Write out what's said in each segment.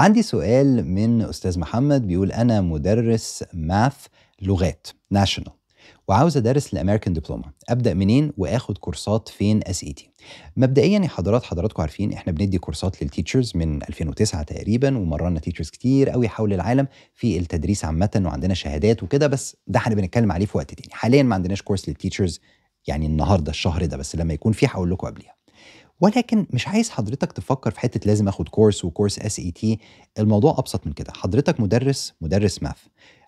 عندي سؤال من أستاذ محمد بيقول أنا مدرس ماث لغات ناشونال وعاوز ادرس الامريكان دبلوما ابدا منين واخد كورسات فين اس تي e مبدئيا يا حضرات حضراتكم عارفين احنا بندي كورسات للتيتشرز من 2009 تقريبا ومرنا تيتشرز كتير قوي حول العالم في التدريس عامه وعندنا شهادات وكده بس ده احنا بنتكلم عليه في وقت تاني حاليا ما عندناش كورس للتيتشرز يعني النهارده الشهر ده بس لما يكون في هقول لكم قبليها ولكن مش عايز حضرتك تفكر في حته لازم اخد كورس وكورس اس اي تي الموضوع ابسط من كده حضرتك مدرس مدرس ماث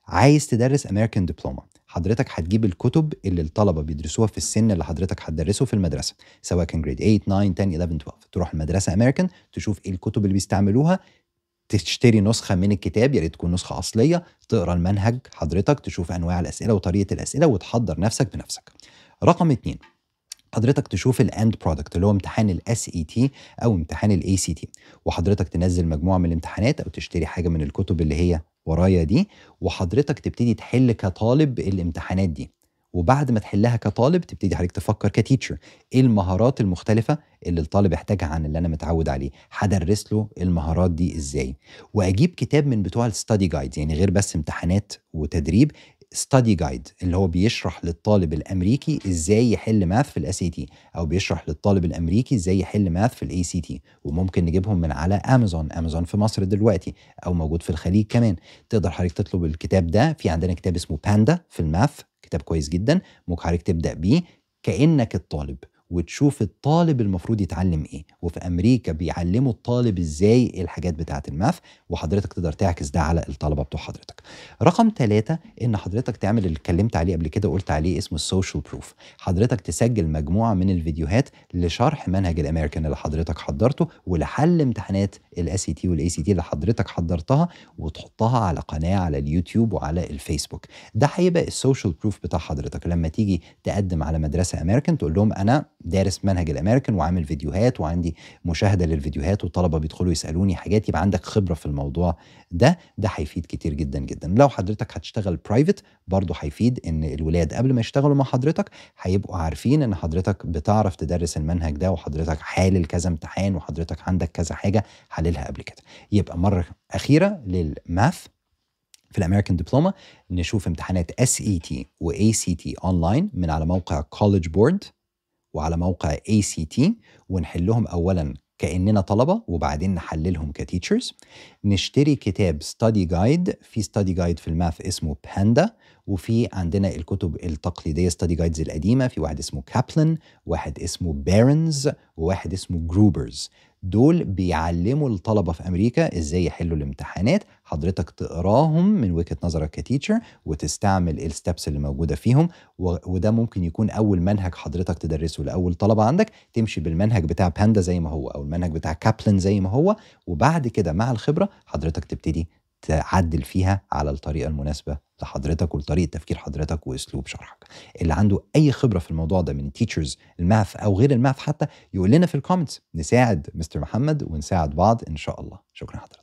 عايز تدرس امريكان دبلوما حضرتك هتجيب الكتب اللي الطلبه بيدرسوها في السن اللي حضرتك هتدرسه في المدرسه سواء كان جريد 8 9 10 11 12 تروح المدرسه امريكان تشوف ايه الكتب اللي بيستعملوها تشتري نسخة من الكتاب يا ريت تكون نسخة أصلية تقرا المنهج حضرتك تشوف أنواع الأسئلة وطريقة الأسئلة وتحضر نفسك بنفسك. رقم اتنين حضرتك تشوف الاند برودكت اللي هو امتحان الاس اي تي e او امتحان الاي سي تي وحضرتك تنزل مجموعه من الامتحانات او تشتري حاجه من الكتب اللي هي ورايا دي وحضرتك تبتدي تحل كطالب الامتحانات دي وبعد ما تحلها كطالب تبتدي حضرتك تفكر كتيتشر ايه المهارات المختلفه اللي الطالب يحتاجها عن اللي انا متعود عليه هدرس له المهارات دي ازاي واجيب كتاب من بتوع الستادي جايد يعني غير بس امتحانات وتدريب ستادي جايد اللي هو بيشرح للطالب الامريكي ازاي يحل ماث في الاس تي او بيشرح للطالب الامريكي ازاي يحل ماث في الاي سي تي وممكن نجيبهم من على امازون امازون في مصر دلوقتي او موجود في الخليج كمان تقدر حضرتك تطلب الكتاب ده في عندنا كتاب اسمه باندا في الماث كتاب كويس جدا ممكن حضرتك تبدا بيه كانك الطالب وتشوف الطالب المفروض يتعلم ايه وفي امريكا بيعلموا الطالب ازاي الحاجات بتاعه الماث وحضرتك تقدر تعكس ده على الطلبه بتوع حضرتك رقم ثلاثة ان حضرتك تعمل اللي اتكلمت عليه قبل كده وقلت عليه اسمه السوشيال بروف حضرتك تسجل مجموعه من الفيديوهات لشرح منهج الامريكان اللي حضرتك حضرته ولحل امتحانات الاس تي والاي سي تي اللي حضرتك حضرتها وتحطها على قناه على اليوتيوب وعلى الفيسبوك ده هيبقى السوشيال بروف بتاع حضرتك لما تيجي تقدم على مدرسه امريكان تقول لهم انا دارس منهج الامريكان وعامل فيديوهات وعندي مشاهده للفيديوهات والطلبه بيدخلوا يسالوني حاجات يبقى عندك خبره في الموضوع ده ده هيفيد كتير جدا جدا لو حضرتك هتشتغل برايفت برضه هيفيد ان الولاد قبل ما يشتغلوا مع حضرتك هيبقوا عارفين ان حضرتك بتعرف تدرس المنهج ده وحضرتك حالل كذا امتحان وحضرتك عندك كذا حاجه حللها قبل كده يبقى مره اخيره للماث في الامريكان دبلوما نشوف امتحانات اس اي تي واي سي تي اونلاين من على موقع كولج بورد وعلى موقع ACT ونحلهم أولا كأننا طلبة وبعدين نحللهم كتيتشرز نشتري كتاب ستادي جايد في ستادي جايد في الماث اسمه باندا وفي عندنا الكتب التقليدية ستادي جايدز القديمة في واحد اسمه كابلن واحد اسمه بارنز وواحد اسمه جروبرز دول بيعلموا الطلبة في أمريكا إزاي يحلوا الامتحانات حضرتك تقراهم من وجهه نظرك كتيتشر وتستعمل الستبس اللي موجوده فيهم وده ممكن يكون اول منهج حضرتك تدرسه لاول طلبه عندك تمشي بالمنهج بتاع باندا زي ما هو او المنهج بتاع كابلن زي ما هو وبعد كده مع الخبره حضرتك تبتدي تعدل فيها على الطريقه المناسبه لحضرتك ولطريقه تفكير حضرتك واسلوب شرحك. اللي عنده اي خبره في الموضوع ده من تيتشرز الماث او غير الماث حتى يقول لنا في الكومنتس نساعد مستر محمد ونساعد بعض ان شاء الله. شكرا حضرتك.